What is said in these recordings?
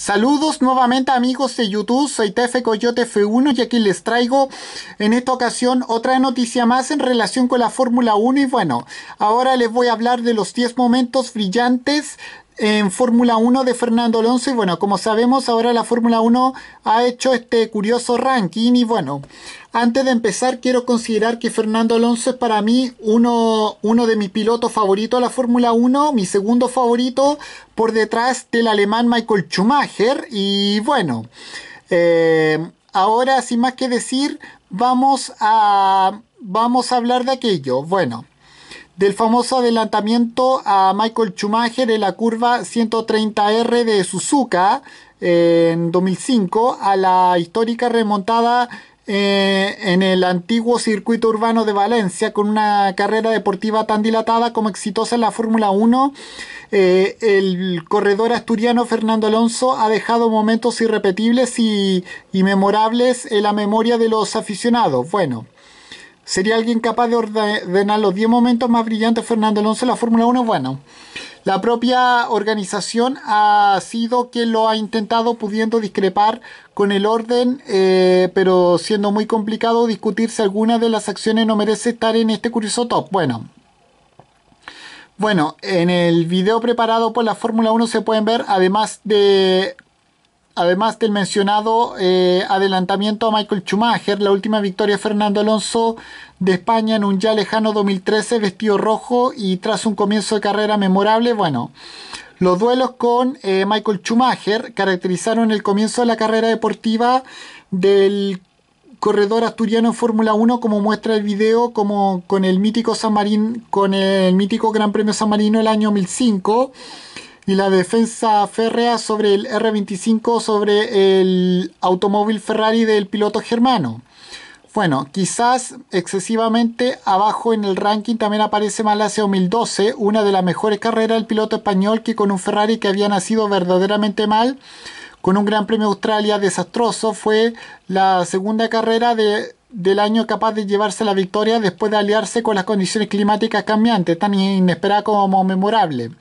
Saludos nuevamente amigos de YouTube, soy TF Coyote F1 y aquí les traigo en esta ocasión otra noticia más en relación con la Fórmula 1 y bueno, ahora les voy a hablar de los 10 momentos brillantes en Fórmula 1 de Fernando Alonso y bueno, como sabemos ahora la Fórmula 1 ha hecho este curioso ranking y bueno, antes de empezar quiero considerar que Fernando Alonso es para mí uno, uno de mis pilotos favoritos de la Fórmula 1, mi segundo favorito por detrás del alemán Michael Schumacher y bueno, eh, ahora sin más que decir vamos a, vamos a hablar de aquello, bueno del famoso adelantamiento a Michael Schumacher de la curva 130R de Suzuka eh, en 2005 a la histórica remontada eh, en el antiguo circuito urbano de Valencia con una carrera deportiva tan dilatada como exitosa en la Fórmula 1. Eh, el corredor asturiano Fernando Alonso ha dejado momentos irrepetibles y, y memorables en la memoria de los aficionados. Bueno, ¿Sería alguien capaz de ordenar los 10 momentos más brillantes de Fernando Alonso en la Fórmula 1? Bueno, la propia organización ha sido quien lo ha intentado pudiendo discrepar con el orden, eh, pero siendo muy complicado discutir si alguna de las acciones no merece estar en este curioso top. Bueno, bueno, en el video preparado por la Fórmula 1 se pueden ver, además de además del mencionado eh, adelantamiento a Michael Schumacher, la última victoria de Fernando Alonso de España en un ya lejano 2013 vestido rojo y tras un comienzo de carrera memorable, bueno, los duelos con eh, Michael Schumacher caracterizaron el comienzo de la carrera deportiva del corredor asturiano en Fórmula 1 como muestra el video como con el mítico San con el mítico Gran Premio San Marino el año 2005 y la defensa férrea sobre el R25 sobre el automóvil Ferrari del piloto germano. Bueno, quizás excesivamente abajo en el ranking también aparece Malasia 2012, una de las mejores carreras del piloto español que con un Ferrari que había nacido verdaderamente mal, con un Gran Premio Australia desastroso, fue la segunda carrera del año capaz de llevarse la victoria después de aliarse con las condiciones climáticas cambiantes, tan inesperada como memorable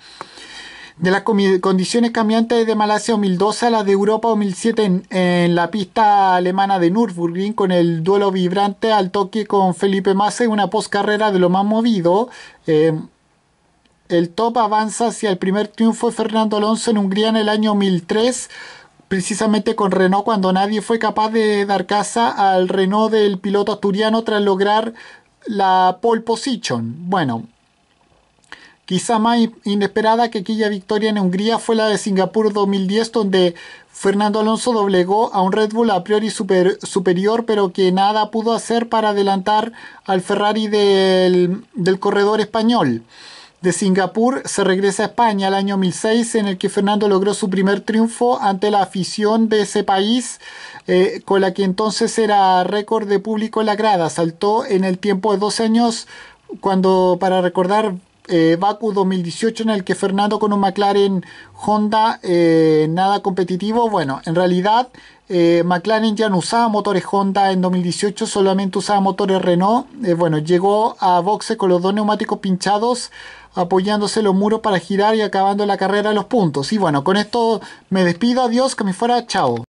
de las condiciones cambiantes de Malasia 2012 a las de Europa 2007 en, la pista alemana de Nürburgring con el duelo vibrante al toque con Felipe Massa en una postcarrera de lo más movido. Eh, el top avanza hacia el primer triunfo de Fernando Alonso en Hungría en el año 2003 precisamente con Renault cuando nadie fue capaz de dar caza al Renault del piloto asturiano tras lograr la pole position. Bueno, Quizá más inesperada que aquella victoria en Hungría fue la de Singapur 2010, donde Fernando Alonso doblegó a un Red Bull a priori superior, pero que nada pudo hacer para adelantar al Ferrari del, corredor español. De Singapur se regresa a España el año 2006 en el que Fernando logró su primer triunfo ante la afición de ese país eh, con la que entonces era récord de público en la grada. Saltó en el tiempo de 12 años cuando para recordar eh, Baku 2018 en el que Fernando con un McLaren Honda eh, nada competitivo. Bueno, en realidad eh, McLaren ya no usaba motores Honda en 2018, solamente usaba motores Renault. Eh, bueno, llegó a boxe con los dos neumáticos pinchados apoyándose los muros para girar y acabando la carrera a los puntos. Y bueno, con esto me despido, adiós, que me fuera, chao.